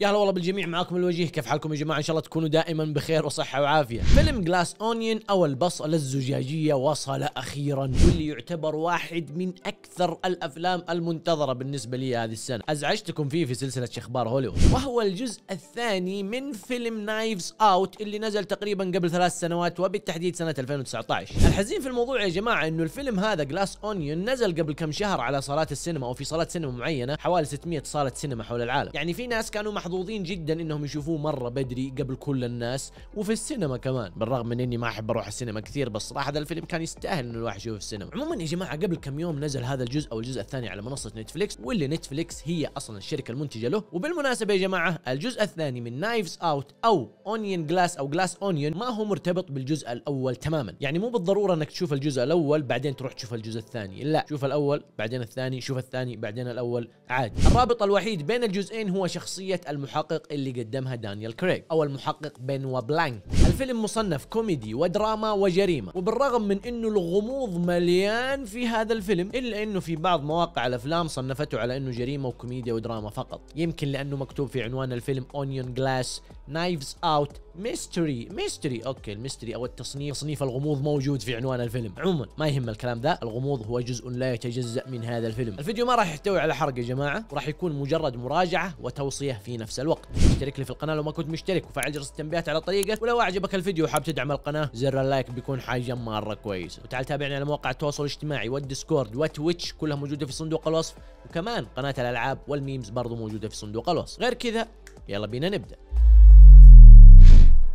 يا هلا والله بالجميع معاكم الوجيه كيف حالكم يا جماعه ان شاء الله تكونوا دائما بخير وصحه وعافيه فيلم جلاس اونيون او البصله الزجاجيه وصل اخيرا واللي يعتبر واحد من اكثر الافلام المنتظره بالنسبه لي هذه السنه ازعجتكم فيه في سلسله اخبار هوليوود وهو الجزء الثاني من فيلم نايفز اوت اللي نزل تقريبا قبل ثلاث سنوات وبالتحديد سنه 2019 الحزين في الموضوع يا جماعه انه الفيلم هذا جلاس اونيون نزل قبل كم شهر على صالات السينما او في صالات سينما معينه حوالي 600 صاله سينما حول العالم يعني في ناس كانوا محظوظين جدا انهم يشوفوه مره بدري قبل كل الناس وفي السينما كمان بالرغم من اني ما احب اروح السينما كثير بس صراحه هذا الفيلم كان يستاهل انه الواحد يشوفه في السينما عموما يا جماعه قبل كم يوم نزل هذا الجزء او الجزء الثاني على منصه نتفليكس واللي نتفليكس هي اصلا الشركه المنتجه له وبالمناسبه يا جماعه الجزء الثاني من نايفز اوت او اونيون جلاس او جلاس اونيون ما هو مرتبط بالجزء الاول تماما يعني مو بالضروره انك تشوف الجزء الاول بعدين تروح تشوف الجزء الثاني لا شوف الاول بعدين الثاني شوف الثاني بعدين الاول عادي الرابط الوحيد بين الجزئين هو شخصيه المحقق اللي قدمها دانيال كريغ او المحقق بين بلانك الفيلم مصنف كوميدي ودراما وجريمه وبالرغم من انه الغموض مليان في هذا الفيلم الا انه في بعض مواقع الافلام صنفته على انه جريمه وكوميديا ودراما فقط يمكن لانه مكتوب في عنوان الفيلم اونيون جلاس نايفز اوت ميستري ميستري اوكي الميستري او التصنيف تصنيف الغموض موجود في عنوان الفيلم عموما ما يهم الكلام ذا الغموض هو جزء لا يتجزا من هذا الفيلم الفيديو ما راح يحتوي على حرق يا جماعه وراح يكون مجرد مراجعه وتوصيه في نفس الوقت اشترك لي في القناه لو ما كنت مشترك وفعل جرس التنبيهات على طريقه ولو اعجبك الفيديو وحاب تدعم القناه زر اللايك بيكون حاجه مره كويس وتعال تابعني على مواقع التواصل الاجتماعي والديسكورد وتويتش كلها موجوده في صندوق الوصف وكمان قناه الالعاب والميمز برضو موجوده في صندوق الوصف غير كذا يلا بينا نبدا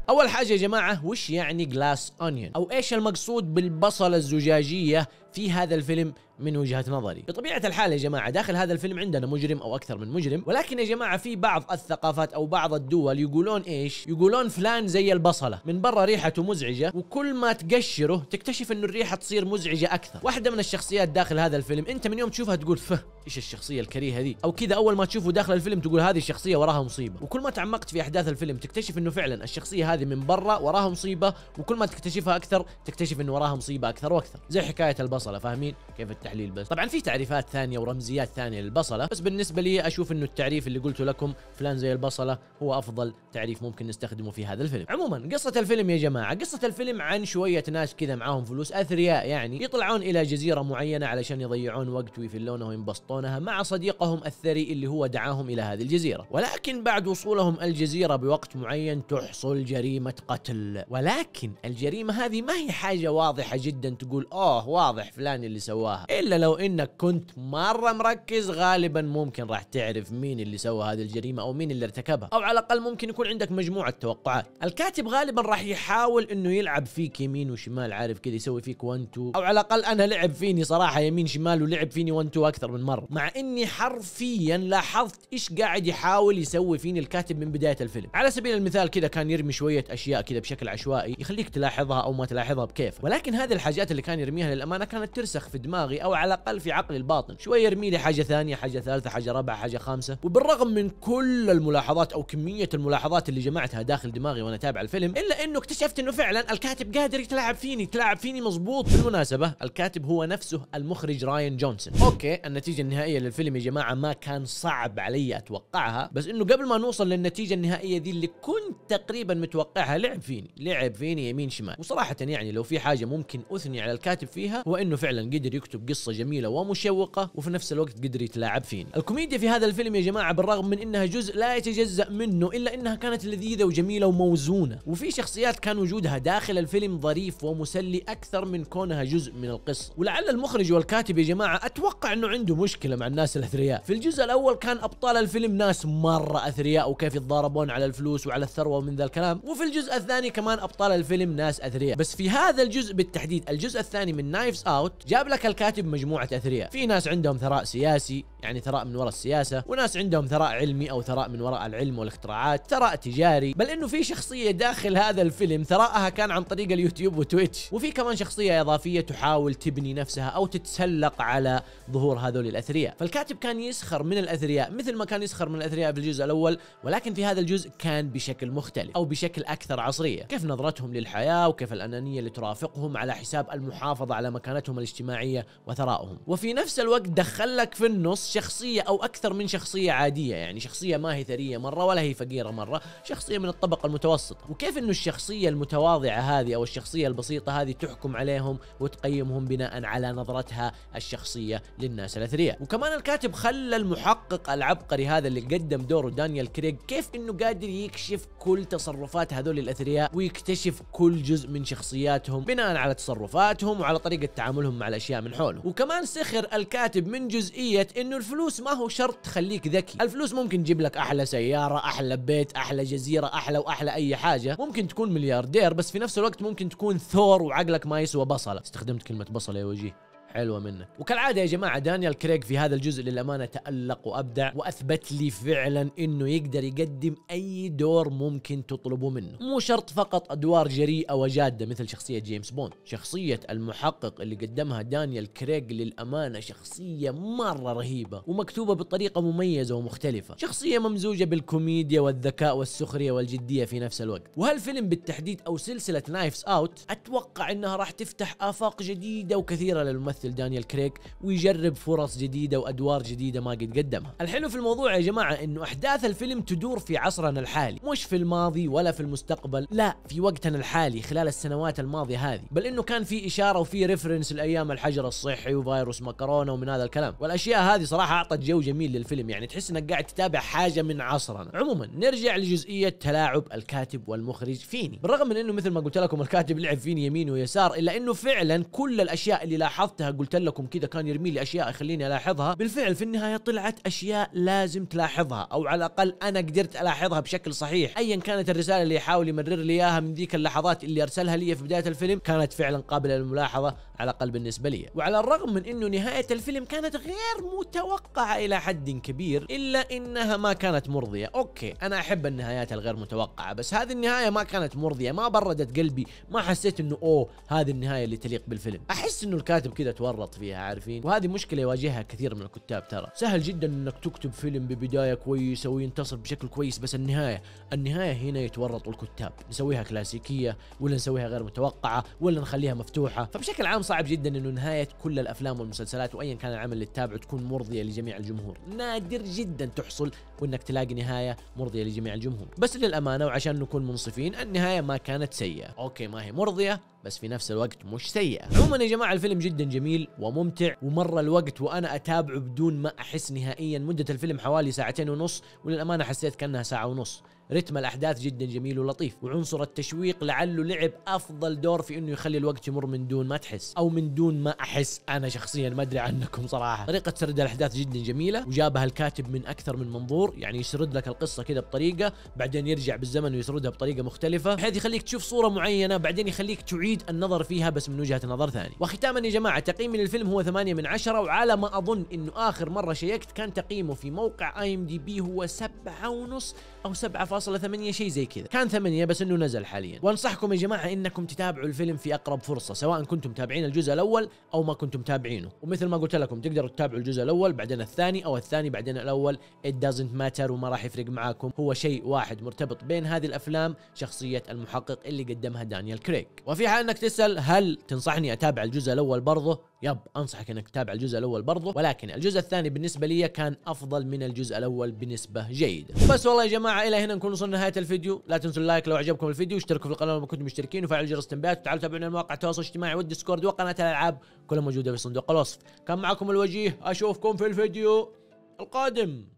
اول حاجه يا جماعه وش يعني جلاس اونيون او ايش المقصود بالبصله الزجاجيه في هذا الفيلم من وجهه نظري بطبيعه الحال يا جماعه داخل هذا الفيلم عندنا مجرم او اكثر من مجرم ولكن يا جماعه في بعض الثقافات او بعض الدول يقولون ايش يقولون فلان زي البصله من برا ريحته مزعجه وكل ما تقشره تكتشف انه الريحه تصير مزعجه اكثر واحده من الشخصيات داخل هذا الفيلم انت من يوم تشوفها تقول فه ايش الشخصيه الكريهه ذي او كذا اول ما تشوفه داخل الفيلم تقول هذه الشخصيه وراها مصيبه وكل ما تعمقت في احداث الفيلم تكتشف انه فعلا الشخصيه هذه من برا وراها مصيبه وكل ما تكتشفها اكثر تكتشف انه وراها مصيبه اكثر واكثر زي حكايه البصله البصله فاهمين كيف التحليل بس طبعا في تعريفات ثانيه ورمزيات ثانيه للبصله بس بالنسبه لي اشوف انه التعريف اللي قلته لكم فلان زي البصله هو افضل تعريف ممكن نستخدمه في هذا الفيلم عموما قصه الفيلم يا جماعه قصه الفيلم عن شويه ناس كذا معاهم فلوس اثرياء يعني يطلعون الى جزيره معينه علشان يضيعون وقت ويفلونها وينبسطونها مع صديقهم الثري اللي هو دعاهم الى هذه الجزيره ولكن بعد وصولهم الجزيره بوقت معين تحصل جريمه قتل ولكن الجريمه هذه ما هي حاجه واضحه جدا تقول اوه واضح الفلاني اللي سواها الا لو انك كنت مره مركز غالبا ممكن راح تعرف مين اللي سوى هذه الجريمه او مين اللي ارتكبها او على الاقل ممكن يكون عندك مجموعه توقعات الكاتب غالبا راح يحاول انه يلعب فيك يمين وشمال عارف كذا يسوي فيك 1 2 او على الاقل انا لعب فيني صراحه يمين شمال ولعب فيني 1 2 اكثر من مره مع اني حرفيا لاحظت ايش قاعد يحاول يسوي فيني الكاتب من بدايه الفيلم على سبيل المثال كذا كان يرمي شويه اشياء كذا بشكل عشوائي يخليك تلاحظها او ما تلاحظها بكيف ولكن هذه الحاجات اللي كان يرميها للامانه كان كانت ترسخ في دماغي او على الاقل في عقلي الباطن شوي يرمي لي حاجه ثانيه حاجه ثالثه حاجه رابعه حاجه خامسه وبالرغم من كل الملاحظات او كميه الملاحظات اللي جمعتها داخل دماغي وانا تابع الفيلم الا انه اكتشفت انه فعلا الكاتب قادر يتلاعب فيني يتلاعب فيني مظبوط بالمناسبه الكاتب هو نفسه المخرج راين جونسون اوكي النتيجه النهائيه للفيلم يا جماعه ما كان صعب علي اتوقعها بس انه قبل ما نوصل للنتيجه النهائيه دي اللي كنت تقريبا متوقعها لعب فيني لعب فيني يمين شمال وصراحه يعني لو في حاجه ممكن اثني على الكاتب فيها هو انه انه فعلا قدر يكتب قصه جميله ومشوقه وفي نفس الوقت قدر يتلاعب فيني الكوميديا في هذا الفيلم يا جماعه بالرغم من انها جزء لا يتجزا منه الا انها كانت لذيذه وجميله وموزونه وفي شخصيات كان وجودها داخل الفيلم ظريف ومسلي اكثر من كونها جزء من القصه ولعل المخرج والكاتب يا جماعه اتوقع انه عنده مشكله مع الناس الاثرياء في الجزء الاول كان ابطال الفيلم ناس مره اثرياء وكيف يتضاربون على الفلوس وعلى الثروه ومن ذا الكلام وفي الجزء الثاني كمان ابطال الفيلم ناس اثرياء بس في هذا الجزء بالتحديد الجزء الثاني من نايفز اوت جاب لك الكاتب مجموعه اثرياء في ناس عندهم ثراء سياسي يعني ثراء من وراء السياسه وناس عندهم ثراء علمي او ثراء من وراء العلم والاختراعات ثراء تجاري بل انه في شخصيه داخل هذا الفيلم ثراءها كان عن طريق اليوتيوب وتويتش وفي كمان شخصيه اضافيه تحاول تبني نفسها او تتسلق على ظهور هذول الاثرياء فالكاتب كان يسخر من الاثرياء مثل ما كان يسخر من الاثرياء في الجزء الاول ولكن في هذا الجزء كان بشكل مختلف او بشكل اكثر عصريه كيف نظرتهم للحياه وكيف الانانيه اللي ترافقهم على حساب المحافظه على مكانتهم حياتهم الاجتماعيه وثرائهم وفي نفس الوقت دخل لك في النص شخصيه او اكثر من شخصيه عاديه يعني شخصيه ما هي ثريه مره ولا هي فقيره مره شخصيه من الطبقه المتوسطه وكيف انه الشخصيه المتواضعه هذه او الشخصيه البسيطه هذه تحكم عليهم وتقيمهم بناء على نظرتها الشخصيه للناس الاثرياء وكمان الكاتب خلى المحقق العبقري هذا اللي قدم دوره دانيال كريغ كيف انه قادر يكشف كل تصرفات هذول الاثرياء ويكتشف كل جزء من شخصياتهم بناء على تصرفاتهم وعلى طريقه تعاملهم تعاملهم مع الاشياء من حوله وكمان سخر الكاتب من جزئيه انه الفلوس ما هو شرط تخليك ذكي الفلوس ممكن تجيب لك احلى سياره احلى بيت احلى جزيره احلى واحلى اي حاجه ممكن تكون ملياردير بس في نفس الوقت ممكن تكون ثور وعقلك ما يسوى بصله استخدمت كلمه بصله يا وجيه حلوه منك وكالعاده يا جماعه دانيال كريك في هذا الجزء للامانه تالق وابدع واثبت لي فعلا انه يقدر يقدم اي دور ممكن تطلبه منه مو شرط فقط ادوار جريئه وجاده مثل شخصيه جيمس بوند شخصيه المحقق اللي قدمها دانيال كريج للامانه شخصيه مره رهيبه ومكتوبه بطريقه مميزه ومختلفه شخصيه ممزوجه بالكوميديا والذكاء والسخريه والجديه في نفس الوقت وهالفيلم بالتحديد او سلسله نايفز اوت اتوقع انها راح تفتح افاق جديده وكثيره للممثل يمثل دانيال كريك ويجرب فرص جديده وادوار جديده ما قد قدمها الحلو في الموضوع يا جماعه انه احداث الفيلم تدور في عصرنا الحالي مش في الماضي ولا في المستقبل لا في وقتنا الحالي خلال السنوات الماضيه هذه بل انه كان في اشاره وفي ريفرنس لايام الحجر الصحي وفيروس مكرونه ومن هذا الكلام والاشياء هذه صراحه اعطت جو جميل للفيلم يعني تحس انك قاعد تتابع حاجه من عصرنا عموما نرجع لجزئيه تلاعب الكاتب والمخرج فيني بالرغم من انه مثل ما قلت لكم الكاتب لعب فيني يمين ويسار الا انه فعلا كل الاشياء اللي لاحظتها قلت لكم كذا كان يرمي لي اشياء يخليني الاحظها بالفعل في النهايه طلعت اشياء لازم تلاحظها او على الاقل انا قدرت الاحظها بشكل صحيح ايا كانت الرساله اللي يحاول يمرر لي اياها من ذيك اللحظات اللي ارسلها لي في بدايه الفيلم كانت فعلا قابله للملاحظه على الاقل بالنسبه لي وعلى الرغم من انه نهايه الفيلم كانت غير متوقعه الى حد كبير الا انها ما كانت مرضيه اوكي انا احب النهايات الغير متوقعه بس هذه النهايه ما كانت مرضيه ما بردت قلبي ما حسيت انه اوه هذه النهايه اللي تليق بالفيلم احس انه الكاتب كذا يتورط فيها عارفين وهذه مشكله يواجهها كثير من الكتاب ترى سهل جدا انك تكتب فيلم ببدايه كويسه وينتصر بشكل كويس بس النهايه النهايه هنا يتورطوا الكتاب نسويها كلاسيكيه ولا نسويها غير متوقعه ولا نخليها مفتوحه فبشكل عام صعب جدا انه نهايه كل الافلام والمسلسلات وايا كان العمل اللي تتابعه تكون مرضيه لجميع الجمهور نادر جدا تحصل وانك تلاقي نهايه مرضيه لجميع الجمهور بس للامانه وعشان نكون منصفين النهايه ما كانت سيئه اوكي ما هي مرضيه بس في نفس الوقت مش سيئه عموما يا جماعه الفيلم جدا جميل وممتع ومر الوقت وانا اتابعه بدون ما احس نهائيا مده الفيلم حوالي ساعتين ونص وللامانه حسيت كانها ساعه ونص رتم الأحداث جدا جميل ولطيف وعنصر التشويق لعله لعب أفضل دور في أنه يخلي الوقت يمر من دون ما تحس أو من دون ما أحس أنا شخصيا ما أدري عنكم صراحة طريقة سرد الأحداث جدا جميلة وجابها الكاتب من أكثر من منظور يعني يسرد لك القصة كذا بطريقة بعدين يرجع بالزمن ويسردها بطريقة مختلفة بحيث يخليك تشوف صورة معينة بعدين يخليك تعيد النظر فيها بس من وجهة نظر ثانية وختاما يا جماعة تقييمي للفيلم هو 8 من 10 وعلى ما أظن أنه آخر مرة شيكت كان تقييمه في موقع اي ام دي بي هو 7 ونص أو 7 7.8 شيء زي كذا كان 8 بس انه نزل حاليا وانصحكم يا جماعه انكم تتابعوا الفيلم في اقرب فرصه سواء كنتم متابعين الجزء الاول او ما كنتم متابعينه ومثل ما قلت لكم تقدروا تتابعوا الجزء الاول بعدين الثاني او الثاني بعدين الاول it doesn't matter وما راح يفرق معاكم هو شيء واحد مرتبط بين هذه الافلام شخصيه المحقق اللي قدمها دانيال كريك وفي حال انك تسال هل تنصحني اتابع الجزء الاول برضه يب انصحك انك تتابع الجزء الاول برضه ولكن الجزء الثاني بالنسبه لي كان افضل من الجزء الاول بنسبه جيده بس والله يا جماعه الى هنا نكون وصلنا لنهايه الفيديو لا تنسوا اللايك لو عجبكم الفيديو اشتركوا في القناه لو ما كنتم مشتركين وفعلوا جرس التنبيهات وتعالوا تابعونا على مواقع التواصل الاجتماعي والديسكورد وقناه الالعاب كلها موجوده في صندوق الوصف كان معكم الوجيه اشوفكم في الفيديو القادم